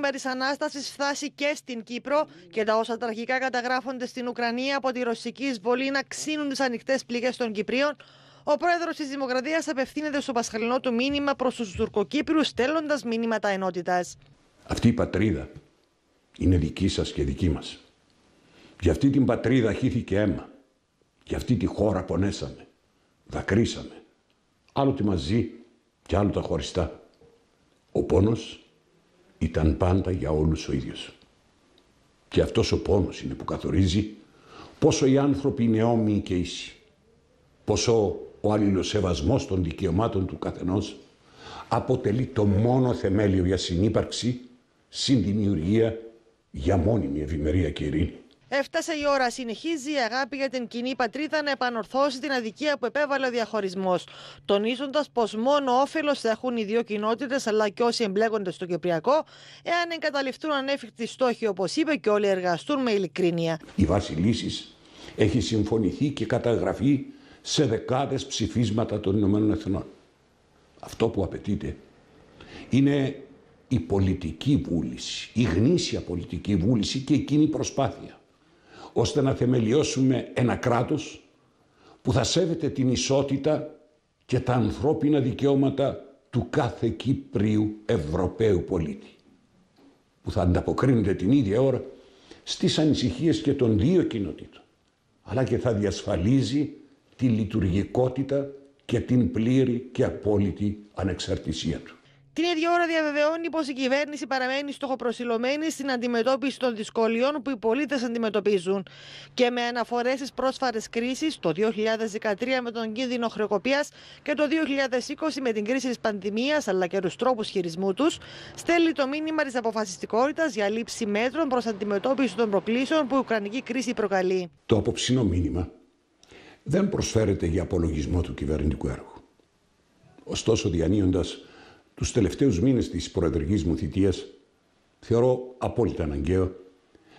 κύμα της Ανάστασης φτάσει και στην Κύπρο και τα όσα τραγικά καταγράφονται στην Ουκρανία από τη ρωσική εισβολή να ξύνουν τις ανοιχτές πληγές των Κυπρίων, ο πρόεδρος της Δημοκρατίας απευθύνεται στο πασχαλινό του μήνυμα προς τους Τουρκοκύπριους, στέλνοντας μήνυματα ενότητας. Αυτή η πατρίδα είναι δική σας και δική μας. Για αυτή την πατρίδα χύθηκε αίμα. Για αυτή τη χώρα πονέσαμε. Δακρύσαμε. άλλο τη μαζί και άλλο τα χωριστά. Ο πόνος ήταν πάντα για όλους ο ίδιος. Και αυτός ο πόνος είναι που καθορίζει πόσο οι άνθρωποι είναι όμοιοι και ίσοι, πόσο ο αλληλοσεβασμός των δικαιωμάτων του καθενός αποτελεί το μόνο θεμέλιο για συνύπαρξη, συνδημιουργία, για μόνιμη ευημερία και ειρήνη. Έφτασε η ώρα. Συνεχίζει η αγάπη για την κοινή πατρίδα να επανορθώσει την αδικία που επέβαλε ο διαχωρισμός. Τονίζοντας πως μόνο όφελος θα έχουν οι δύο κοινότητες αλλά και όσοι εμπλέκονται στο Κυπριακό, εάν εγκαταληφθούν ανέφικτοι στόχοι, όπως είπε και όλοι εργαστούν με ειλικρίνεια. Η βάση λύση έχει συμφωνηθεί και καταγραφεί σε δεκάδες ψηφίσματα των Ηνωμένων Εθνών. Αυτό που απαιτείται είναι η πολιτική βούληση, η γνήσια πολιτική βούληση και εκείνη η προσπάθεια ώστε να θεμελιώσουμε ένα κράτος που θα σέβεται την ισότητα και τα ανθρώπινα δικαιώματα του κάθε Κύπριου Ευρωπαίου πολίτη που θα ανταποκρίνεται την ίδια ώρα στις ανησυχίες και των δύο κοινοτήτων αλλά και θα διασφαλίζει τη λειτουργικότητα και την πλήρη και απόλυτη ανεξαρτησία του. Την ίδια ώρα διαβεβαιώνει πως η κυβέρνηση παραμένει στοχοπροσιλωμένη στην αντιμετώπιση των δυσκολιών που οι πολίτες αντιμετωπίζουν. Και με αναφορές στις πρόσφατες κρίσεις, το 2013 με τον κίνδυνο χρεοκοπίας και το 2020 με την κρίση της πανδημίας αλλά και τους τρόπους χειρισμού τους, στέλνει το μήνυμα της αποφασιστικότητας για λήψη μέτρων προς αντιμετώπιση των προκλήσεων που η Ουκρανική κρίση προκαλεί. Το απόψινό μήνυμα δεν προσφέρεται για απολογισμό του κυβερνητικού έργου. Ωστόσο, διανύοντας τους τελευταίους μήνες της προεδρικής μου θητείας, θεωρώ απόλυτα αναγκαίο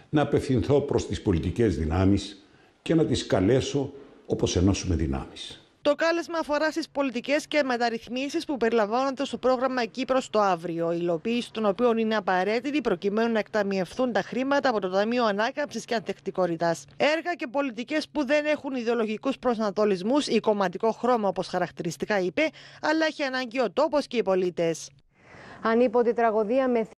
να απευθυνθώ προς τις πολιτικές δυνάμεις και να τις καλέσω όπως ενώσουμε δυνάμεις. Το κάλεσμα αφορά στις πολιτικές και μεταρρυθμίσεις που περιλαμβάνονται στο πρόγραμμα Κύπρο το αύριο, η υλοποίηση των οποίων είναι απαραίτητη προκειμένου να εκταμιευθούν τα χρήματα από το Ταμείο Ανάκαμψης και Ανθεκτικότητας. Έργα και πολιτικές που δεν έχουν ιδεολογικούς προσανατολισμούς ή κομματικό χρώμα, όπως χαρακτηριστικά είπε, αλλά έχει ανάγκη ο τόπος και οι πολίτες. τραγωδία με